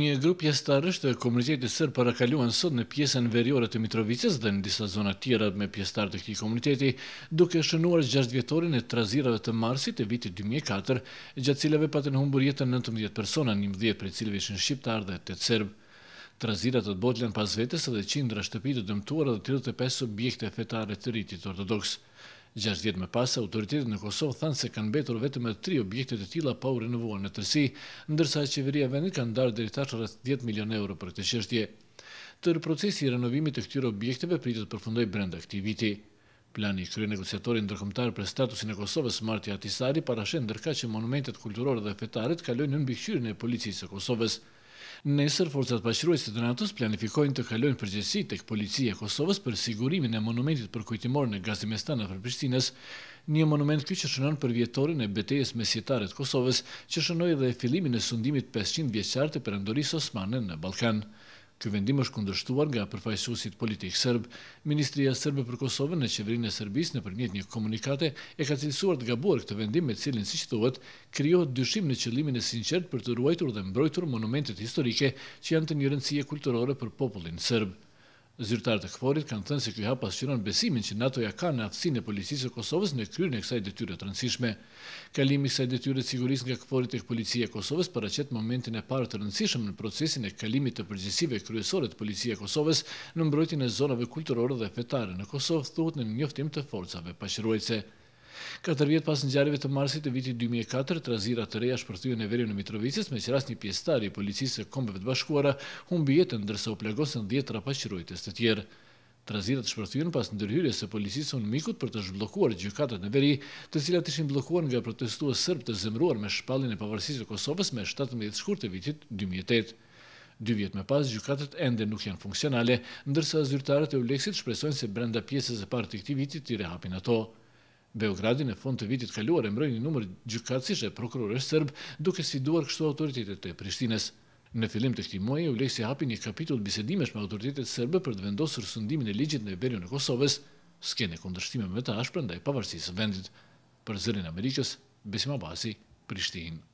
Një grup pjestarësh të komunitetit sërë parakaluan sot në pjesën veriore të Mitrovicës dhe në disa zonat tjera me pjestarë të këti komuniteti, duke shënuar gjashtë vjetorin e trazirave të marsit e vitit 2004, gjatë cilave patën humbur jetën 19 persona, 11 për cilve ishën shqiptar dhe të tsërbë. Trazirat të botlen pas vetës edhe qindra shtëpit të dëmtuar dhe 35 objekte fetare të rritit ortodoksë. Gjasht vjetë me pasë, autoritetet në Kosovë thanë se kanë betur vetëm me tri objektet e tila pa u renovuar në tërsi, ndërsa qeveria vendit kanë darë dëritash rrët 10 milion euro për këtë qështje. Tërë procesi i renovimit të këtyre objekteve pritët përfundoj brenda këti viti. Plani i kërë negociatori ndërkëmtar për statusin e Kosovës Marti Atisari parashen ndërka që monumentet kulturore dhe fetarit kalojnë në mbikqyri në policisë e Kosovës. Nesër, forcat pashruajse të natës planifikojnë të kalojnë përgjësi të këtë policia e Kosovës për sigurimin e monumentit për kujtimor në Gazimestan e Prishtines, një monument këtë që shënon për vjetorin e betejes mesjetarët Kosovës, që shënoj dhe filimin e sundimit 500 vjeqarte për ndoris Osmanën në Balkan. Ky vendim është kundërshtuar nga përfaqësuesit politik serb. Ministria serbe për Kosovën në qeverinë e Serbisë nëpërmjet një komunikate e ka cilësuar të gabuar këtë vendim me cilin, siç thuhet, krijohet dyshim në qëllimin e sinqert për të ruajtur dhe mbrojtur monumentet historike që janë të një rëndësie kulturore për popullin serb. Zyrtarët e këforit kanë thënë se kjo hap pasqyron besimin që NATO ja ka në atësin e policisë së Kosovës në kryrën e kësaj detyre të rëndësishme. Kalimi i kësaj detyre sigurisë nga këforit e policia e Kosovës paraqet momentin e parë të rëndësishëm në procesin e kalimit të përgjegjësive kryesore të policisë së Kosovës në mbrojtjen e zonave kulturore dhe fetare në Kosovë, thuhet në njoftim të forcave paqëruese. Katër vjet pas ngjarjeve të marsit të vitit 2004, trazira të reja shpërthyen në veri në Mitrovicës me qiras një pjesëtar i policisë e kombëve të Bashkuara humbi jetën ndërsa u plagosën 10 trapaqëruajtës të tjerë. Trazirat shpërthyen pas ndërhyrjes së policisë unë mikut për të zhbllokuar gjykatat në veri, të cilat ishin bllokuar nga protestues sërb të zemruar me shpallin e pavarësisë të Kosovës me 17 shkurt të vitit 2008. Dy vjet më pas gjukatët ende nuk janë funksionale, ndërsa zyrtarët e Ulexit shpresojnë se brenda pjesës së parë të këtij viti të rihapin ato. Beogradin e fund të vitit kaluar e mbroj një numër gjykatësishe prokurorës sërb duke sfiduar kështu autoritetet të Prishtines. Në fillim të këti muaj, u lejë si hapi një kapitull bisedimesh me autoritetet sërbë për të vendosur sundimin e ligjit në Iberion e Kosovës, skene kundërshtime me të dhe ndaj pavarësisë vendit për zërin Amerikës, Besima Basi, Prishtinë.